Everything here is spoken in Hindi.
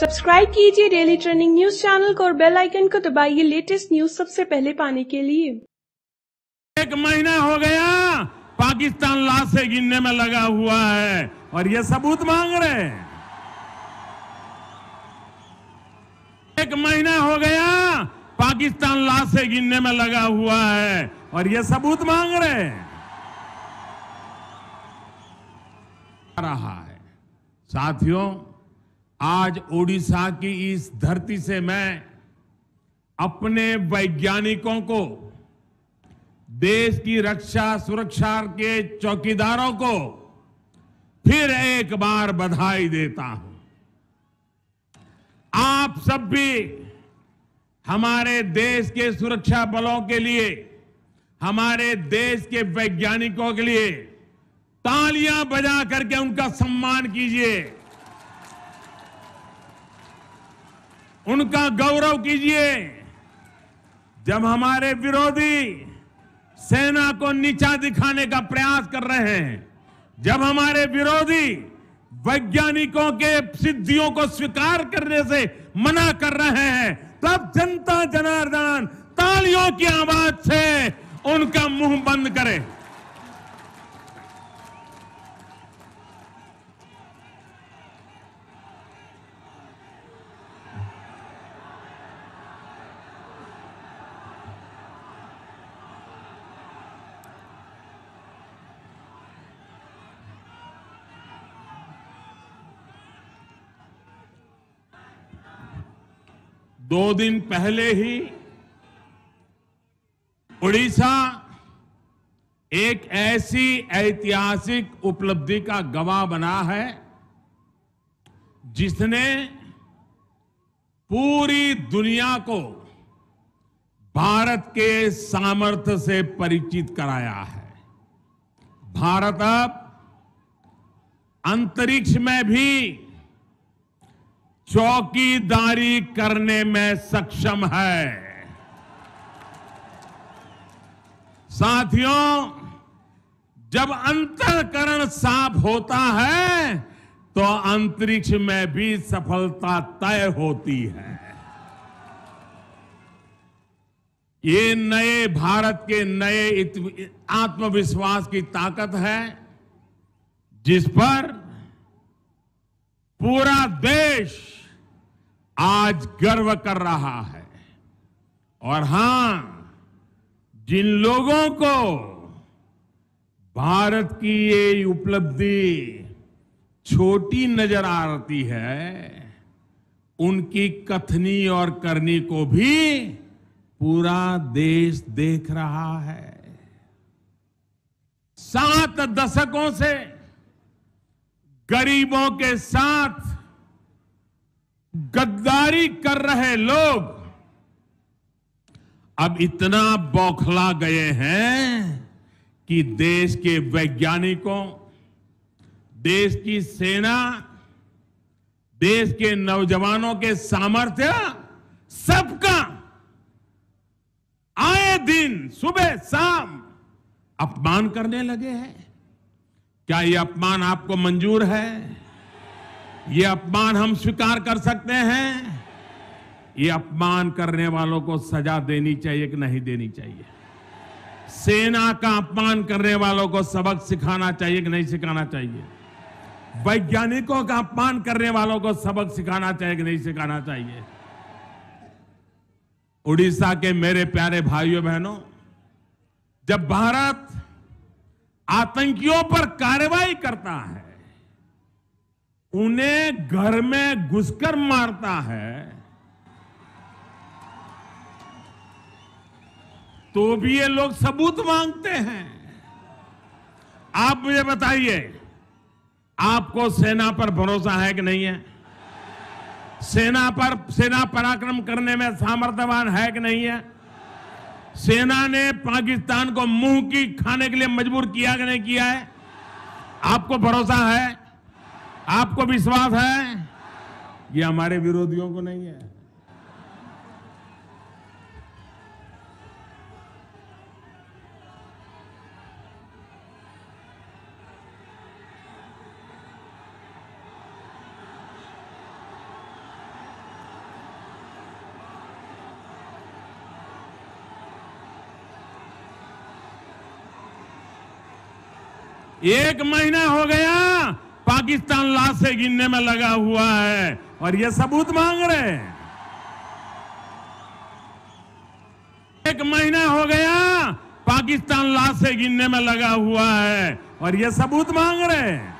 सब्सक्राइब कीजिए डेली ट्रेंडिंग न्यूज चैनल को और बेल आइकन को दबाइए लेटेस्ट न्यूज सबसे पहले पाने के लिए एक महीना हो गया पाकिस्तान लाश से गिनने में लगा हुआ है और ये सबूत मांग रहे हैं एक महीना हो गया पाकिस्तान लाश से गिनने में लगा हुआ है और ये सबूत मांग रहे हैं रहा है साथियों आज ओडिशा की इस धरती से मैं अपने वैज्ञानिकों को देश की रक्षा सुरक्षा के चौकीदारों को फिर एक बार बधाई देता हूं आप सब भी हमारे देश के सुरक्षा बलों के लिए हमारे देश के वैज्ञानिकों के लिए तालियां बजा करके उनका सम्मान कीजिए उनका गौरव कीजिए जब हमारे विरोधी सेना को नीचा दिखाने का प्रयास कर रहे हैं जब हमारे विरोधी वैज्ञानिकों के सिद्धियों को स्वीकार करने से मना कर रहे हैं तब जनता जनार्दन तालियों की आवाज से उनका मुंह बंद करें दो दिन पहले ही उड़ीसा एक ऐसी ऐतिहासिक उपलब्धि का गवाह बना है जिसने पूरी दुनिया को भारत के सामर्थ्य से परिचित कराया है भारत अब अंतरिक्ष में भी चौकीदारी करने में सक्षम है साथियों जब अंतरकरण साफ होता है तो अंतरिक्ष में भी सफलता तय होती है ये नए भारत के नए आत्मविश्वास की ताकत है जिस पर पूरा देश आज गर्व कर रहा है और हां जिन लोगों को भारत की ये उपलब्धि छोटी नजर आती है उनकी कथनी और करनी को भी पूरा देश देख रहा है सात दशकों से गरीबों के साथ गद्दारी कर रहे लोग अब इतना बौखला गए हैं कि देश के वैज्ञानिकों देश की सेना देश के नौजवानों के सामर्थ्य सबका आए दिन सुबह शाम अपमान करने लगे हैं क्या ये अपमान आपको मंजूर है ये अपमान हम स्वीकार कर सकते हैं ये अपमान करने वालों को सजा देनी चाहिए कि नहीं देनी चाहिए सेना का अपमान करने वालों को सबक सिखाना चाहिए कि नहीं सिखाना चाहिए वैज्ञानिकों का अपमान करने वालों को सबक सिखाना चाहिए कि नहीं सिखाना चाहिए उड़ीसा के मेरे प्यारे भाइयों बहनों जब भारत आतंकियों पर कार्रवाई करता है उन्हें घर में घुसकर मारता है तो भी ये लोग सबूत मांगते हैं आप मुझे बताइए आपको सेना पर भरोसा है कि नहीं है सेना पर सेना पराक्रम करने में सामर्थ्यवान है कि नहीं है सेना ने पाकिस्तान को मुंह की खाने के लिए मजबूर किया कि नहीं किया है आपको भरोसा है आपको विश्वास है ये हमारे विरोधियों को नहीं है एक महीना हो गया पाकिस्तान लाशें गिनने में लगा हुआ है और ये सबूत मांग रहे हैं एक महीना हो गया पाकिस्तान लाशें गिनने में लगा हुआ है और ये सबूत मांग रहे हैं